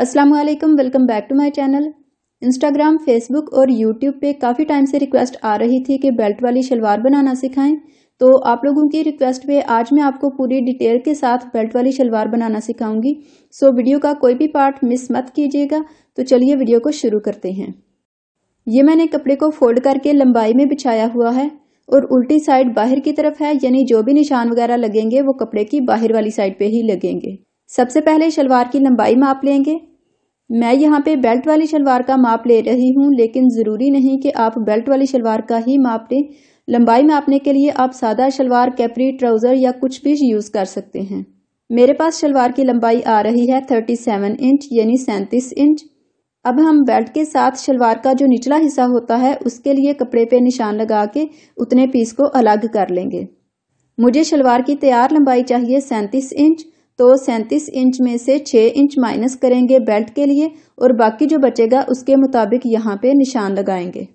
Aslam welcome back to my channel Instagram Facebook और YouTube पे काफ़ी टाइम से रिक्वेस्ट आ रही थी कि बेल्ट वाली शलवार बनाना सिखाएं तो आप लोगों की रिक्वेस्ट पे आज मैं आपको पूरी डिटेल के साथ बेल्ट वाली शलवार बनाना सिखाऊंगी सो वीडियो का कोई भी पार्ट मिस मत कीजिएगा तो चलिए वीडियो को शुरू करते हैं ये मैंने कपड़े को फोल्ड करके लंबाई में बिछाया हुआ है और उल्टी साइड बाहर की तरफ है यानी जो भी निशान वगैरह लगेंगे वो कपड़े की बाहर वाली साइड पे ही लगेंगे सबसे पहले शलवार की लंबाई माप लेंगे मैं यहाँ पे बेल्ट वाली शलवार का माप ले रही हूँ लेकिन ज़रूरी नहीं कि आप बेल्ट वाली शलवार का ही माप लें लंबाई मापने के लिए आप सादा शलवार कैपरी ट्राउज़र या कुछ भी यूज़ कर सकते हैं मेरे पास शलवार की लंबाई आ रही है थर्टी सेवन इंच यानी सैंतीस इंच अब हम बेल्ट के साथ शलवार का जो निचला हिस्सा होता है उसके लिए कपड़े पे निशान लगा के उतने पीस को अलग कर लेंगे मुझे शलवार की तैयार लंबाई चाहिए सैंतीस इंच तो सैंतीस इंच में से छह इंच माइनस करेंगे बेल्ट के लिए और बाकी जो बचेगा उसके मुताबिक यहाँ पे निशान लगाएंगे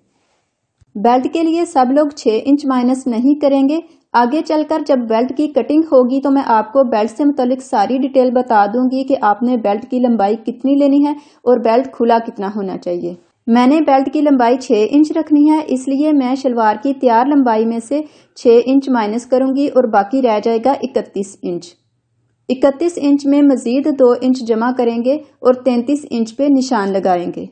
बेल्ट के लिए सब लोग छह इंच माइनस नहीं करेंगे आगे चलकर जब बेल्ट की कटिंग होगी तो मैं आपको बेल्ट से मुतलिक सारी डिटेल बता दूंगी कि आपने बेल्ट की लंबाई कितनी लेनी है और बेल्ट खुला कितना होना चाहिए मैंने बेल्ट की लंबाई 6 इंच रखनी है इसलिए मैं शलवार की तैयार लंबाई में से 6 इंच माइनस करूंगी और बाकी रह जाएगा 31 इंच इकतीस इंच में मज़ीद दो इंच जमा करेंगे और तैंतीस इंच पे निशान लगाएंगे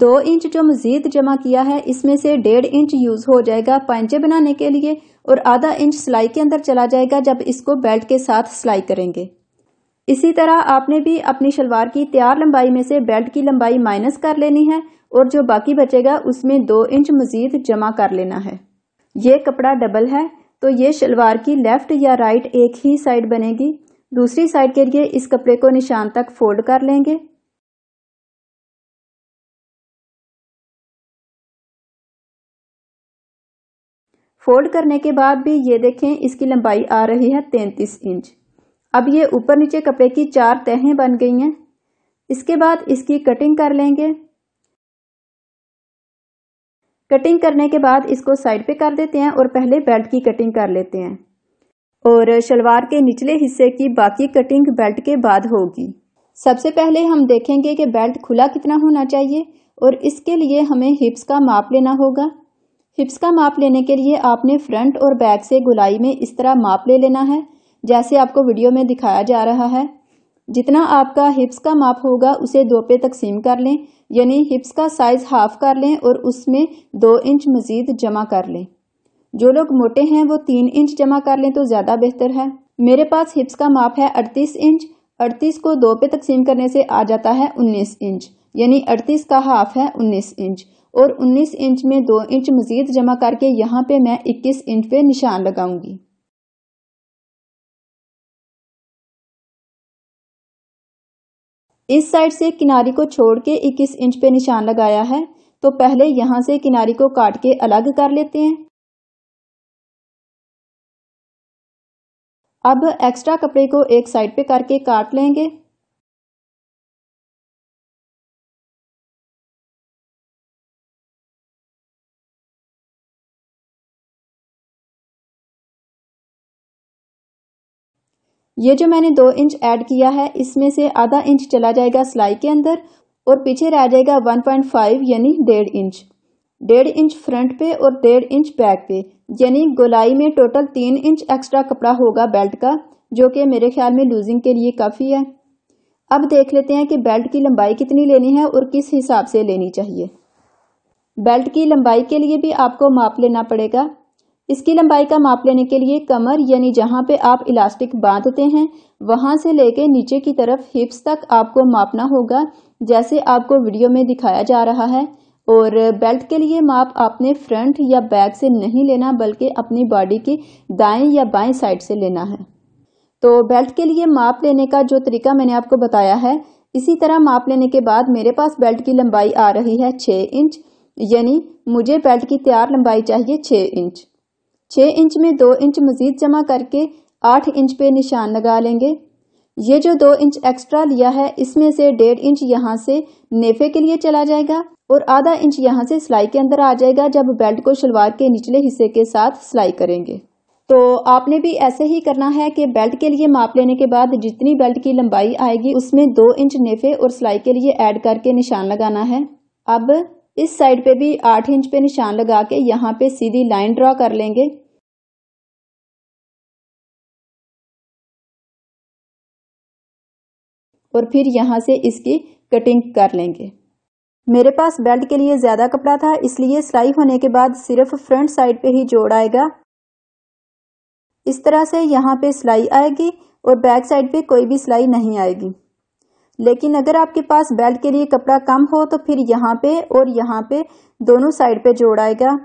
दो इंच जो मज़ीद जमा किया है इसमें से डेढ़ इंच यूज़ हो जाएगा पैंचे बनाने के लिए और आधा इंच सिलाई के अंदर चला जाएगा जब इसको बेल्ट के साथ सिलाई करेंगे इसी तरह आपने भी अपनी शलवार की तैयार लंबाई में से बेल्ट की लंबाई माइनस कर लेनी है और जो बाकी बचेगा उसमें दो इंच मज़ीद जमा कर लेना है ये कपड़ा डबल है तो ये शलवार की लेफ़्ट या राइट एक ही साइड बनेगी दूसरी साइड के लिए इस कपड़े को निशान तक फोल्ड कर लेंगे फोल्ड करने के बाद भी ये देखें इसकी लंबाई आ रही है तैंतीस इंच अब ये ऊपर नीचे कपड़े की चार तहें बन गई हैं इसके बाद इसकी कटिंग कर लेंगे कटिंग करने के बाद इसको साइड पे कर देते हैं और पहले बेल्ट की कटिंग कर लेते हैं और शलवार के निचले हिस्से की बाकी कटिंग बेल्ट के बाद होगी सबसे पहले हम देखेंगे कि बेल्ट खुला कितना होना चाहिए और इसके लिए हमें हिप्स का माप लेना होगा हिप्स का माप लेने के लिए आपने फ्रंट और बैक से गुलाई में इस तरह माप ले लेना है जैसे आपको वीडियो में दिखाया जा रहा है जितना आपका हिप्स का माप होगा उसे दो पे तकसीम कर लें यानी हिप्स का साइज़ हाफ कर लें और उसमें दो इंच मज़ीद जमा कर लें जो लोग मोटे हैं वो तीन इंच जमा कर लें तो ज़्यादा बेहतर है मेरे पास हिप्स का माप है अड़तीस इंच अड़तीस को दो पे तकसीम करने से आ जाता है उन्नीस इंच यानी अड़तीस का हाफ है उन्नीस इंच और उन्नीस इंच में दो इंच मज़ीद जमा करके यहाँ पे मैं इक्कीस इंच पे निशान लगाऊंगी इस साइड से किनारी को छोड़ के इक्कीस इंच पे निशान लगाया है तो पहले यहाँ से किनारी को काट के अलग कर लेते हैं अब एक्स्ट्रा कपड़े को एक साइड पे करके काट लेंगे ये जो मैंने दो इंच ऐड किया है इसमें से आधा इंच चला जाएगा सिलाई के अंदर और पीछे रह जाएगा 1.5 यानी डेढ़ इंच डेढ़ इंच फ्रंट पे और डेढ़ इंच बैक पे यानी गोलाई में टोटल तीन इंच एक्स्ट्रा कपड़ा होगा बेल्ट का जो कि मेरे ख्याल में लूजिंग के लिए काफ़ी है अब देख लेते हैं कि बेल्ट की लंबाई कितनी लेनी है और किस हिसाब से लेनी चाहिए बेल्ट की लंबाई के लिए भी आपको माप लेना पड़ेगा इसकी लंबाई का माप लेने के लिए कमर यानी जहाँ पे आप इलास्टिक बांधते हैं वहां से लेके नीचे की तरफ हिप्स तक आपको मापना होगा जैसे आपको वीडियो में दिखाया जा रहा है और बेल्ट के लिए माप आपने फ्रंट या बैक से नहीं लेना बल्कि अपनी बॉडी की दाएं या बाएं साइड से लेना है तो बेल्ट के लिए माप लेने का जो तरीका मैंने आपको बताया है इसी तरह माप लेने के बाद मेरे पास बेल्ट की लंबाई आ रही है छः इंच यानी मुझे बेल्ट की तैयार लंबाई चाहिए छः इंच छः इंच में दो इंच मज़ीद जमा करके आठ इंच पे निशान लगा लेंगे ये जो दो इंच एक्स्ट्रा लिया है इसमें से डेढ़ इंच यहाँ से नेफे के लिए चला जाएगा और आधा इंच यहाँ से सिलाई के अंदर आ जाएगा जब बेल्ट को शलवार के निचले हिस्से के साथ सिलाई करेंगे तो आपने भी ऐसे ही करना है कि बेल्ट के लिए माप लेने के बाद जितनी बेल्ट की लंबाई आएगी उसमें दो इंच नेफे और सिलाई के लिए ऐड करके निशान लगाना है अब इस साइड पे भी आठ इंच पे निशान लगा के यहाँ पे सीधी लाइन ड्रॉ कर लेंगे और फिर यहाँ से इसकी कटिंग कर लेंगे मेरे पास बेल्ट के लिए ज़्यादा कपड़ा था इसलिए सिलाई होने के बाद सिर्फ फ्रंट साइड पे ही जोड़ आएगा इस तरह से यहाँ पे सिलाई आएगी और बैक साइड पे कोई भी सिलाई नहीं आएगी लेकिन अगर आपके पास बेल्ट के लिए कपड़ा कम हो तो फिर यहाँ पे और यहाँ पे दोनों साइड पे जोड़ आएगा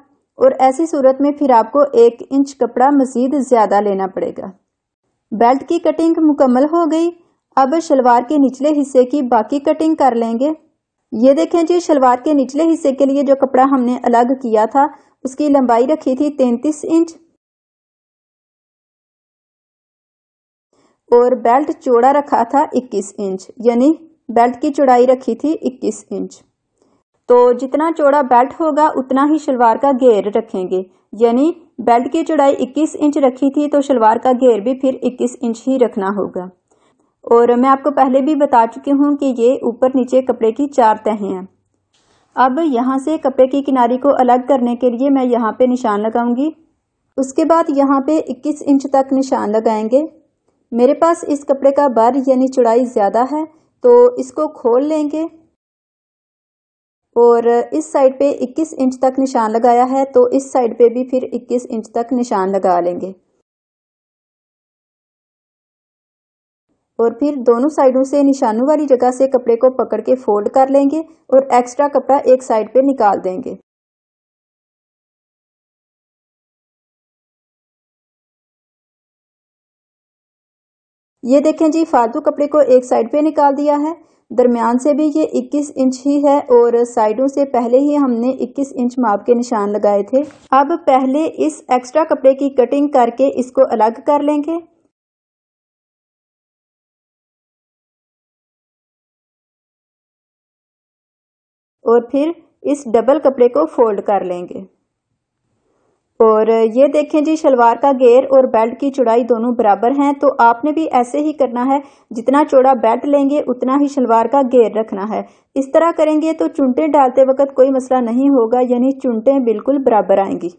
और ऐसी सूरत में फिर आपको एक इंच कपड़ा मज़ीद ज़्यादा लेना पड़ेगा बेल्ट की कटिंग मुकम्मल हो गई अब शलवार के निचले हिस्से की बाकी कटिंग कर लेंगे ये देखें जी शलवार के निचले हिस्से के लिए जो कपड़ा हमने अलग किया था उसकी लंबाई रखी थी तैतीस इंच और बेल्ट चौड़ा रखा था 21 इंच यानी बेल्ट की चौड़ाई रखी थी 21 इंच तो जितना चौड़ा बेल्ट होगा उतना ही शलवार का घेर रखेंगे यानी बेल्ट की चौड़ाई 21 इंच रखी थी तो शलवार का घेर भी फिर 21 इंच ही रखना होगा और मैं आपको पहले भी बता चुकी हूँ कि ये ऊपर नीचे कपड़े की चार तहें हैं अब यहाँ से कपड़े की किनारी को अलग करने के लिए मैं यहाँ पे निशान लगाऊंगी उसके बाद यहाँ पे 21 इंच तक निशान लगाएंगे मेरे पास इस कपड़े का बर यानी चौड़ाई ज़्यादा है तो इसको खोल लेंगे और इस साइड पे 21 इंच तक निशान लगाया है तो इस साइड पे भी फिर 21 इंच तक निशान लगा लेंगे और फिर दोनों साइडों से निशानों वाली जगह से कपड़े को पकड़ के फोल्ड कर लेंगे और एक्स्ट्रा कपड़ा एक साइड पे निकाल देंगे ये देखें जी फालतू कपड़े को एक साइड पे निकाल दिया है दरमियान से भी ये 21 इंच ही है और साइडों से पहले ही हमने 21 इंच माप के निशान लगाए थे अब पहले इस एक्स्ट्रा कपड़े की कटिंग करके इसको अलग कर लेंगे और फिर इस डबल कपड़े को फोल्ड कर लेंगे और ये देखें जी शलवार का घेर और बेल्ट की चौड़ाई दोनों बराबर हैं तो आपने भी ऐसे ही करना है जितना चौड़ा बेल्ट लेंगे उतना ही शलवार का घेर रखना है इस तरह करेंगे तो चुनटे डालते वक्त कोई मसला नहीं होगा यानी चुनटे बिल्कुल बराबर आएंगी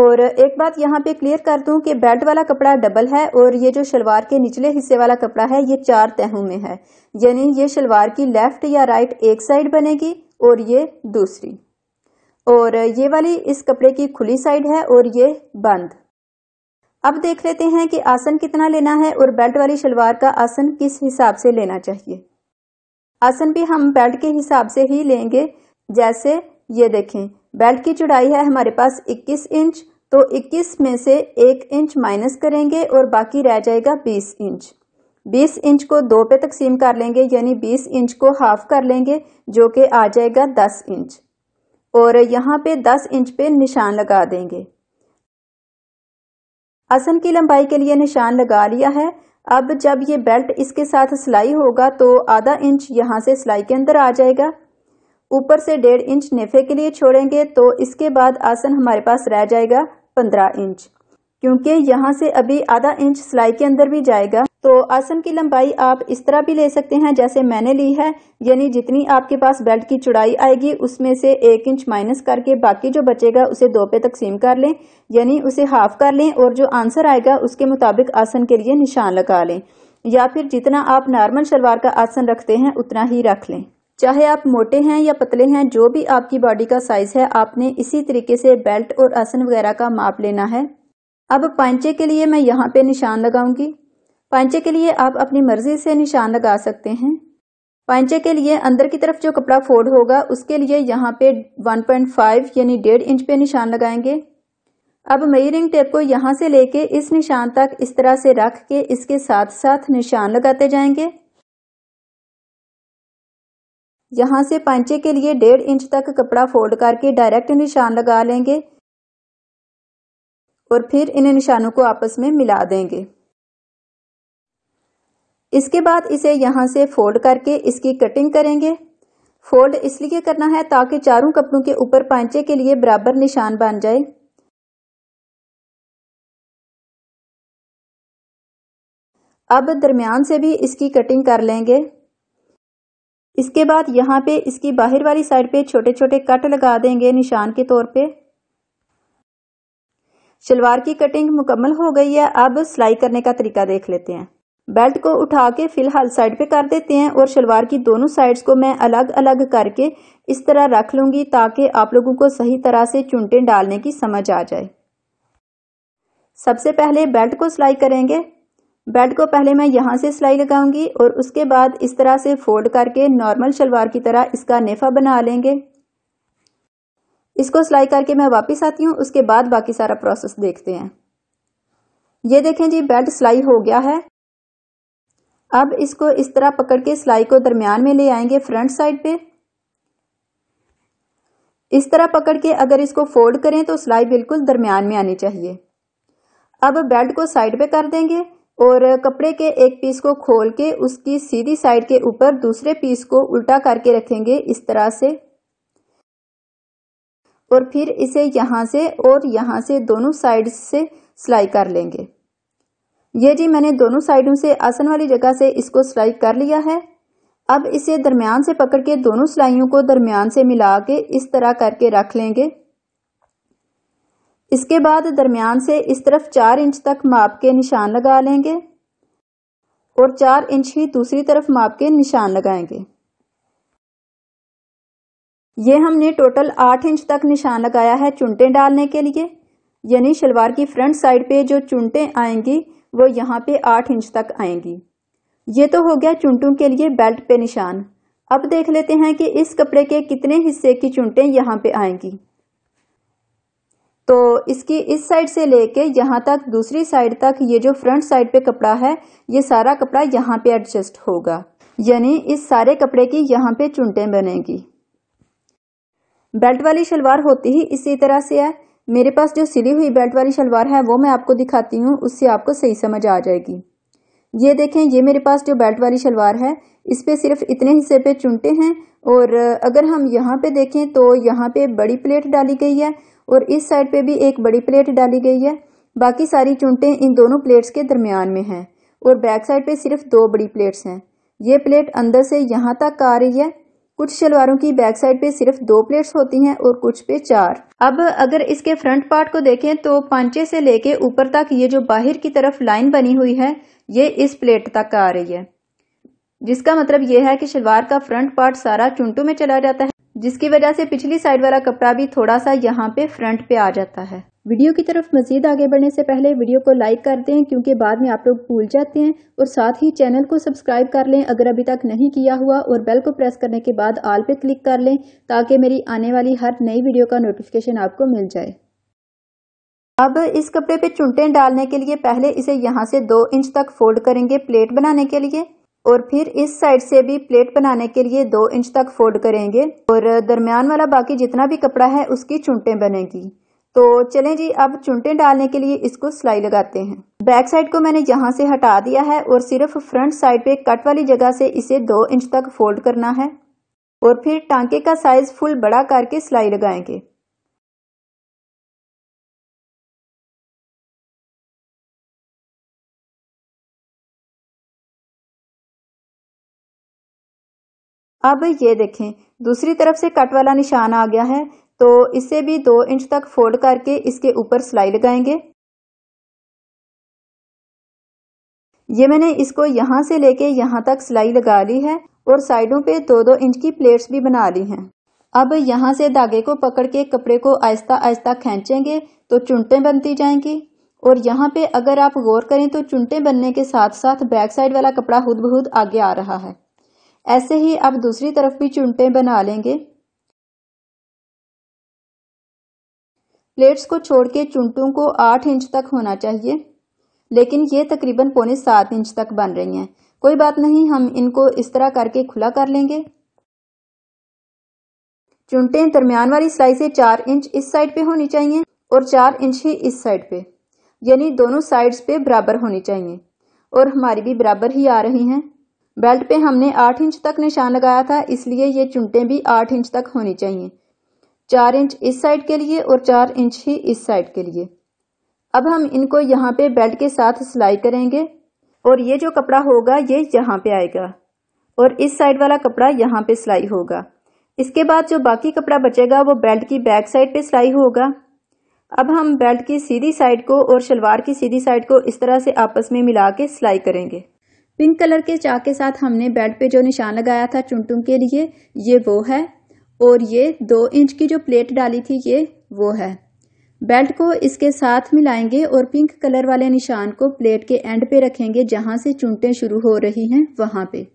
और एक बात यहाँ पे क्लियर कर दूं कि बेल्ट वाला कपड़ा डबल है और ये जो शलवार के निचले हिस्से वाला कपड़ा है ये चार तहों में है यानी ये शलवार की लेफ्ट या राइट एक साइड बनेगी और ये दूसरी और ये वाली इस कपड़े की खुली साइड है और ये बंद अब देख लेते हैं कि आसन कितना लेना है और बेल्ट वाली शलवार का आसन किस हिसाब से लेना चाहिए आसन भी हम बेल्ट के हिसाब से ही लेंगे जैसे ये देखें बेल्ट की चौड़ाई है हमारे पास 21 इंच तो 21 में से एक इंच माइनस करेंगे और बाकी रह जाएगा 20 इंच 20 इंच को दो पे तकसीम कर लेंगे यानी 20 इंच को हाफ कर लेंगे जो कि आ जाएगा 10 इंच और यहाँ पे 10 इंच पे निशान लगा देंगे आसन की लंबाई के लिए निशान लगा लिया है अब जब ये बेल्ट इसके साथ सिलाई होगा तो आधा इंच यहाँ से सिलाई के अंदर आ जाएगा ऊपर से डेढ़ इंच नेफे के लिए छोड़ेंगे तो इसके बाद आसन हमारे पास रह जाएगा पंद्रह इंच क्योंकि यहाँ से अभी आधा इंच सिलाई के अंदर भी जाएगा तो आसन की लंबाई आप इस तरह भी ले सकते हैं जैसे मैंने ली है यानी जितनी आपके पास बेल्ट की चौड़ाई आएगी उसमें से एक इंच माइनस करके बाकी जो बचेगा उसे दो पे तकसीम कर लें यानी उसे हाफ कर लें और जो आंसर आएगा उसके मुताबिक आसन के लिए निशान लगा लें या फिर जितना आप नॉर्मल शलवार का आसन रखते हैं उतना ही रख लें चाहे आप मोटे हैं या पतले हैं जो भी आपकी बॉडी का साइज है आपने इसी तरीके से बेल्ट और आसन वगैरह का माप लेना है अब पांचे के लिए मैं यहाँ पे निशान लगाऊंगी पांचे के लिए आप अपनी मर्जी से निशान लगा सकते हैं पैंचे के लिए अंदर की तरफ जो कपड़ा फोल्ड होगा उसके लिए यहाँ पे 1.5 यानी डेढ़ इंच पे निशान लगाएंगे अब मेयरिंग टेप को यहाँ से लेके इस निशान तक इस तरह से रख के इसके साथ साथ निशान लगाते जाएंगे यहाँ से पंचे के लिए डेढ़ इंच तक कपड़ा फोल्ड करके डायरेक्ट निशान लगा लेंगे और फिर इन निशानों को आपस में मिला देंगे इसके बाद इसे यहाँ से फोल्ड करके इसकी कटिंग करेंगे फोल्ड इसलिए करना है ताकि चारों कपड़ों के ऊपर पांचे के लिए बराबर निशान बन जाए अब दरमियान से भी इसकी कटिंग कर लेंगे इसके बाद यहाँ पे इसकी बाहर वाली साइड पे छोटे छोटे कट लगा देंगे निशान के तौर पे शलवार की कटिंग मुकम्मल हो गई है अब सिलाई करने का तरीका देख लेते हैं बेल्ट को उठा के फिलहाल साइड पे कर देते हैं और शलवार की दोनों साइड्स को मैं अलग अलग करके इस तरह रख लूंगी ताकि आप लोगों को सही तरह से चुनटें डालने की समझ आ जाए सबसे पहले बेल्ट को सिलाई करेंगे बेल्ट को पहले मैं यहाँ से सिलाई लगाऊंगी और उसके बाद इस तरह से फोल्ड करके नॉर्मल शलवार की तरह इसका नेफा बना लेंगे इसको सिलाई करके मैं वापस आती हूँ उसके बाद बाकी सारा प्रोसेस देखते हैं ये देखें जी बेल्ट सिलाई हो गया है अब इसको इस तरह पकड़ के सिलाई को दरमियान में ले आएंगे फ्रंट साइड पे इस तरह पकड़ के अगर इसको फोल्ड करें तो सिलाई बिल्कुल दरमियान में आनी चाहिए अब बेल्ट को साइड पे कर देंगे और कपड़े के एक पीस को खोल के उसकी सीधी साइड के ऊपर दूसरे पीस को उल्टा करके रखेंगे इस तरह से और फिर इसे यहां से और यहां से दोनों साइड से सिलाई कर लेंगे ये जी मैंने दोनों साइडों से आसन वाली जगह से इसको सिलाई कर लिया है अब इसे दरमियान से पकड़ के दोनों सिलाइयों को दरमियान से मिला के इस तरह करके रख लेंगे इसके बाद दरमियान से इस तरफ चार इंच तक माप के निशान लगा लेंगे और चार इंच ही दूसरी तरफ माप के निशान लगाएंगे ये हमने टोटल आठ इंच तक निशान लगाया है चुनटे डालने के लिए यानी शलवार की फ्रंट साइड पे जो चुनटे आएंगी वो यहाँ पे आठ इंच तक आएंगी ये तो हो गया चुनटों के लिए बेल्ट पे निशान अब देख लेते हैं कि इस कपड़े के कितने हिस्से की चुनटें यहाँ पे आएंगी तो इसकी इस साइड से लेके यहाँ तक दूसरी साइड तक ये जो फ्रंट साइड पे कपड़ा है ये सारा कपड़ा यहाँ पे एडजस्ट होगा यानी इस सारे कपड़े की यहाँ पे चुनटें बनेगी बेल्ट वाली शलवार होती ही इसी तरह से है मेरे पास जो सिली हुई बेल्ट वाली शलवार है वो मैं आपको दिखाती हूँ उससे आपको सही समझ आ जाएगी ये देखें ये मेरे पास जो बेल्ट वाली शलवार है इस पर सिर्फ इतने हिस्से पे चुनटे हैं और अगर हम यहाँ पे देखें तो यहाँ पे बड़ी प्लेट डाली गई है और इस साइड पे भी एक बड़ी प्लेट डाली गई है बाकी सारी चुनटें इन दोनों प्लेट्स के दरमियान में हैं और बैक साइड पे सिर्फ दो बड़ी प्लेट्स हैं ये प्लेट अंदर से यहाँ तक आ रही है कुछ शलवारों की बैक साइड पे सिर्फ दो प्लेट्स होती हैं और कुछ पे चार अब अगर इसके फ्रंट पार्ट को देखें तो पांचे से लेके ऊपर तक ये जो बाहर की तरफ लाइन बनी हुई है ये इस प्लेट तक आ रही है जिसका मतलब ये है कि शलवार का फ्रंट पार्ट सारा चुंटू में चला जाता है जिसकी वजह से पिछली साइड वाला कपड़ा भी थोड़ा सा यहाँ पे फ्रंट पे आ जाता है वीडियो की तरफ मजीद आगे बढ़ने से पहले वीडियो को लाइक कर दें क्योंकि बाद में आप लोग भूल जाते हैं और साथ ही चैनल को सब्सक्राइब कर लें अगर अभी तक नहीं किया हुआ और बेल को प्रेस करने के बाद आल पे क्लिक कर लें ताकि मेरी आने वाली हर नई वीडियो का नोटिफिकेशन आपको मिल जाए अब इस कपड़े पे चुनटे डालने के लिए पहले इसे यहाँ से दो इंच तक फोल्ड करेंगे प्लेट बनाने के लिए और फिर इस साइड से भी प्लेट बनाने के लिए दो इंच तक फोल्ड करेंगे और दरमियान वाला बाकी जितना भी कपड़ा है उसकी चुनटे बनेगी तो चलें जी अब चुनटे डालने के लिए इसको सिलाई लगाते हैं बैक साइड को मैंने यहाँ से हटा दिया है और सिर्फ फ्रंट साइड पे कट वाली जगह से इसे दो इंच तक फोल्ड करना है और फिर टांके का साइज फुल बड़ा करके सिलाई लगाएंगे अब ये देखें दूसरी तरफ से कट वाला निशान आ गया है तो इसे भी दो इंच तक फोल्ड करके इसके ऊपर सिलाई लगाएंगे ये मैंने इसको यहाँ से लेके यहाँ तक सिलाई लगा ली है और साइडों पे दो दो इंच की प्लेट्स भी बना ली हैं अब यहाँ से धागे को पकड़ के कपड़े को आहिस्ता आहिस्ता खेचेंगे तो चुनटे बनती जाएंगी और यहाँ पे अगर आप गौर करें तो चुनटे बनने के साथ साथ बैक साइड वाला कपड़ा खुद बहुत आगे आ रहा है ऐसे ही आप दूसरी तरफ भी चुनटे बना लेंगे प्लेट्स को छोड़ के चुनटों को आठ इंच तक होना चाहिए लेकिन ये तकरीबन पौने सात इंच तक बन रही हैं कोई बात नहीं हम इनको इस तरह करके खुला कर लेंगे चुनटे दरमियान वाली सिलाई से चार इंच इस साइड पे होनी चाहिए और चार इंच ही इस साइड पे यानी दोनों साइड्स पे बराबर होनी चाहिए और हमारी भी बराबर ही आ रही हैं बेल्ट पे हमने आठ इंच तक निशान लगाया था इसलिए ये चुनटे भी आठ इंच तक होनी चाहिए चार इंच इस साइड के लिए और चार इंच ही इस साइड के लिए अब हम इनको यहाँ पे बेल्ट के साथ सिलाई करेंगे और ये जो कपड़ा होगा ये यहाँ पे आएगा और इस साइड वाला कपड़ा यहाँ पे सिलाई होगा इसके बाद जो बाकी कपड़ा बचेगा वो बेल्ट की बैक साइड पे सिलाई होगा अब हम बेल्ट की सीधी साइड को और शलवार की सीधी साइड को इस तरह से आपस में मिला के सिलाई करेंगे पिंक कलर के चाक के साथ हमने बेड पे जो निशान लगाया था चुनटुम के लिए ये वो है और ये दो इंच की जो प्लेट डाली थी ये वो है बेल्ट को इसके साथ मिलाएंगे और पिंक कलर वाले निशान को प्लेट के एंड पे रखेंगे जहां से चुनटें शुरू हो रही हैं वहां पे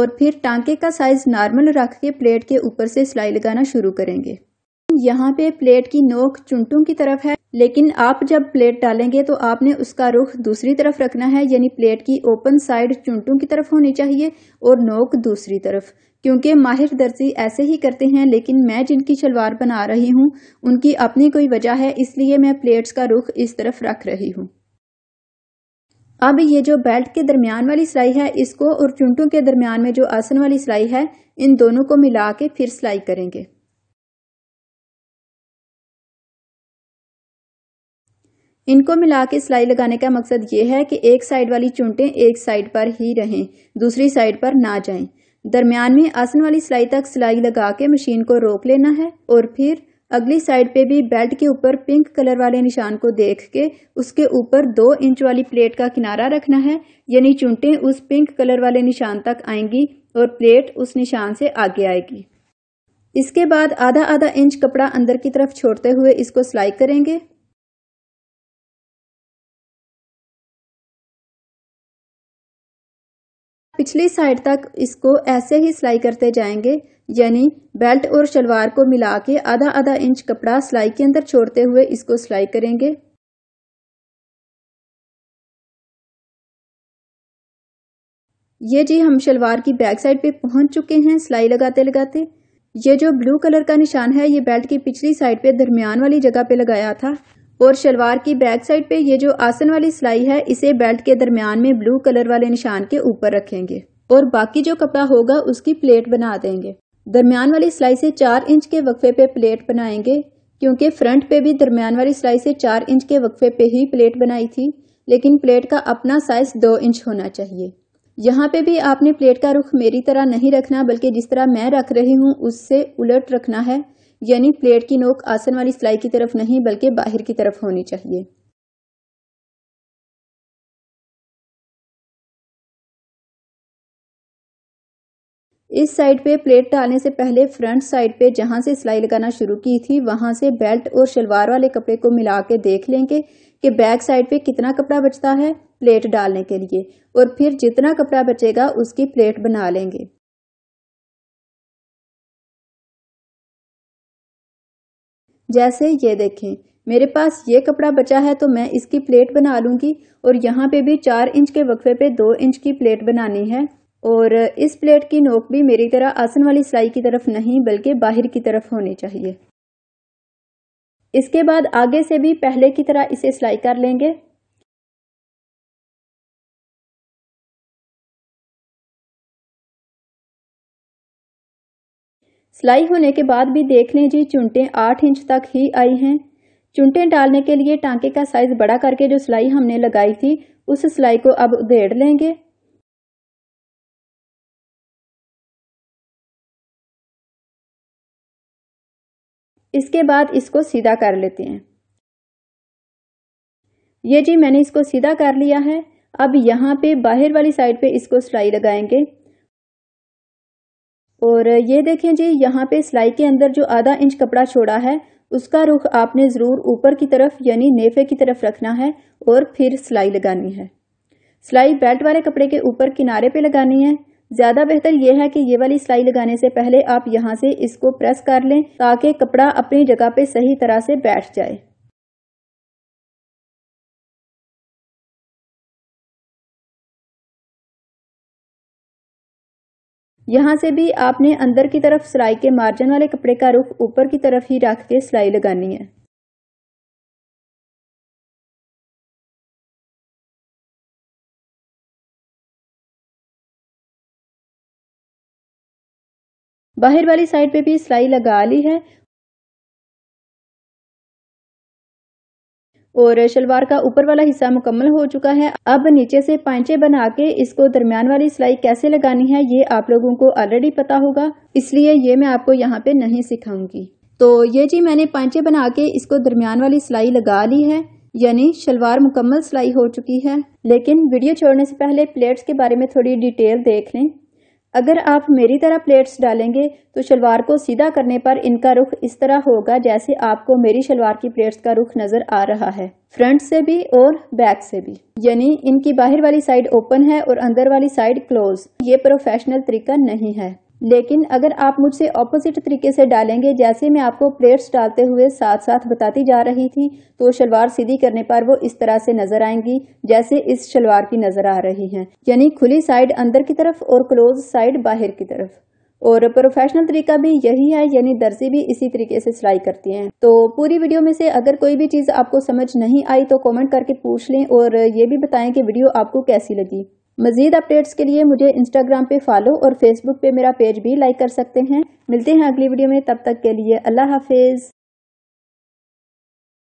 और फिर टांके का साइज नॉर्मल रख के प्लेट के ऊपर से सिलाई लगाना शुरू करेंगे यहाँ पे प्लेट की नोक चुनटों की तरफ है लेकिन आप जब प्लेट डालेंगे तो आपने उसका रुख दूसरी तरफ रखना है यानी प्लेट की ओपन साइड चुंटों की तरफ होनी चाहिए और नोक दूसरी तरफ क्योंकि माहिर दर्जी ऐसे ही करते हैं लेकिन मैं जिनकी शलवार बना रही हूँ उनकी अपनी कोई वजह है इसलिए मैं प्लेट्स का रुख इस तरफ रख रही हूँ अब ये जो बेल्ट के दरमियान वाली सिलाई है इसको और चुंटों के दरमियान में जो आसन वाली सिलाई है इन दोनों को मिला के फिर सिलाई करेंगे इनको मिला के सिलाई लगाने का मकसद ये है कि एक साइड वाली चुनटे एक साइड पर ही रहें दूसरी साइड पर ना जाएं। दरमियान में आसन वाली सिलाई तक सिलाई लगा के मशीन को रोक लेना है और फिर अगली साइड पे भी बेल्ट के ऊपर पिंक कलर वाले निशान को देख के उसके ऊपर दो इंच वाली प्लेट का किनारा रखना है यानी चुनटे उस पिंक कलर वाले निशान तक आएंगी और प्लेट उस निशान से आगे आएगी इसके बाद आधा आधा इंच कपड़ा अंदर की तरफ छोड़ते हुए इसको सिलाई करेंगे पिछली साइड तक इसको ऐसे ही सिलाई करते जाएंगे यानी बेल्ट और शलवार को मिला के आधा आधा इंच कपड़ा सिलाई के अंदर छोड़ते हुए इसको सिलाई करेंगे ये जी हम शलवार की बैक साइड पे पहुंच चुके हैं सिलाई लगाते लगाते ये जो ब्लू कलर का निशान है ये बेल्ट की पिछली साइड पे दरमियान वाली जगह पे लगाया था और शलवार की बैक साइड पे ये जो आसन वाली सिलाई है इसे बेल्ट के दरमियान में ब्लू कलर वाले निशान के ऊपर रखेंगे और बाकी जो कपड़ा होगा उसकी प्लेट बना देंगे दरमियान वाली सिलाई से चार इंच के वक्फे पे प्लेट बनाएंगे क्योंकि फ्रंट पे भी दरमियान वाली सिलाई से चार इंच के वक्फे पे ही प्लेट बनाई थी लेकिन प्लेट का अपना साइज दो इंच होना चाहिए यहाँ पे भी आपने प्लेट का रुख मेरी तरह नहीं रखना बल्कि जिस तरह मैं रख रही हूँ उससे उलट रखना है यानी प्लेट की नोक आसन वाली सिलाई की तरफ नहीं बल्कि बाहर की तरफ होनी चाहिए इस साइड पे प्लेट डालने से पहले फ्रंट साइड पे जहाँ से सिलाई लगाना शुरू की थी वहाँ से बेल्ट और शलवार वाले कपड़े को मिला के देख लेंगे कि बैक साइड पे कितना कपड़ा बचता है प्लेट डालने के लिए और फिर जितना कपड़ा बचेगा उसकी प्लेट बना लेंगे जैसे ये देखें मेरे पास ये कपड़ा बचा है तो मैं इसकी प्लेट बना लूँगी और यहाँ पे भी चार इंच के वक्फे पे दो इंच की प्लेट बनानी है और इस प्लेट की नोक भी मेरी तरह आसन वाली सिलाई की तरफ नहीं बल्कि बाहर की तरफ होनी चाहिए इसके बाद आगे से भी पहले की तरह इसे सिलाई कर लेंगे सिलाई होने के बाद भी देख लें जी चुनटें आठ इंच तक ही आई हैं चुनटें डालने के लिए टांके का साइज़ बड़ा करके जो सिलाई हमने लगाई थी उस सिलाई को अब उधेड़ लेंगे इसके बाद इसको सीधा कर लेते हैं ये जी मैंने इसको सीधा कर लिया है अब यहाँ पे बाहर वाली साइड पे इसको सिलाई लगाएंगे और ये देखें जी यहाँ पे सिलाई के अंदर जो आधा इंच कपड़ा छोड़ा है उसका रुख आपने ज़रूर ऊपर की तरफ यानी नेफे की तरफ रखना है और फिर सिलाई लगानी है सिलाई बेल्ट वाले कपड़े के ऊपर किनारे पे लगानी है ज़्यादा बेहतर यह है कि ये वाली सिलाई लगाने से पहले आप यहाँ से इसको प्रेस कर लें ताकि कपड़ा अपनी जगह पे सही तरह से बैठ जाए यहाँ से भी आपने अंदर की तरफ सिलाई के मार्जिन वाले कपड़े का रुख ऊपर की तरफ ही रख के सिलाई लगानी है बाहर वाली साइड पे भी सिलाई लगा ली है और शलवार का ऊपर वाला हिस्सा मुकम्मल हो चुका है अब नीचे से पैंचे बना के इसको दरमियान वाली सिलाई कैसे लगानी है ये आप लोगों को ऑलरेडी पता होगा इसलिए ये मैं आपको यहाँ पे नहीं सिखाऊंगी तो ये जी मैंने पैंचे बना के इसको दरमियान वाली सिलाई लगा ली है यानी शलवार मुकम्मल सिलाई हो चुकी है लेकिन वीडियो छोड़ने से पहले प्लेट्स के बारे में थोड़ी डिटेल देख लें अगर आप मेरी तरह प्लेट्स डालेंगे तो शलवार को सीधा करने पर इनका रुख इस तरह होगा जैसे आपको मेरी शलवार की प्लेट्स का रुख नजर आ रहा है फ्रंट से भी और बैक से भी यानी इनकी बाहर वाली साइड ओपन है और अंदर वाली साइड क्लोज ये प्रोफेशनल तरीका नहीं है लेकिन अगर आप मुझसे ऑपोजिट तरीके से डालेंगे जैसे मैं आपको प्लेट्स डालते हुए साथ साथ बताती जा रही थी तो शलवार सीधी करने पर वो इस तरह से नजर आएंगी जैसे इस शलवार की नजर आ रही है यानी खुली साइड अंदर की तरफ और क्लोज साइड बाहर की तरफ और प्रोफेशनल तरीका भी यही है यानी दर्जी भी इसी तरीके से सिलाई करती हैं तो पूरी वीडियो में से अगर कोई भी चीज़ आपको समझ नहीं आई तो कमेंट करके पूछ लें और ये भी बताएं कि वीडियो आपको कैसी लगी मजीद अपडेट्स के लिए मुझे इंस्टाग्राम पे फॉलो और फेसबुक पे मेरा पेज भी लाइक कर सकते हैं मिलते हैं अगली वीडियो में तब तक के लिए अल्लाह हाफिज़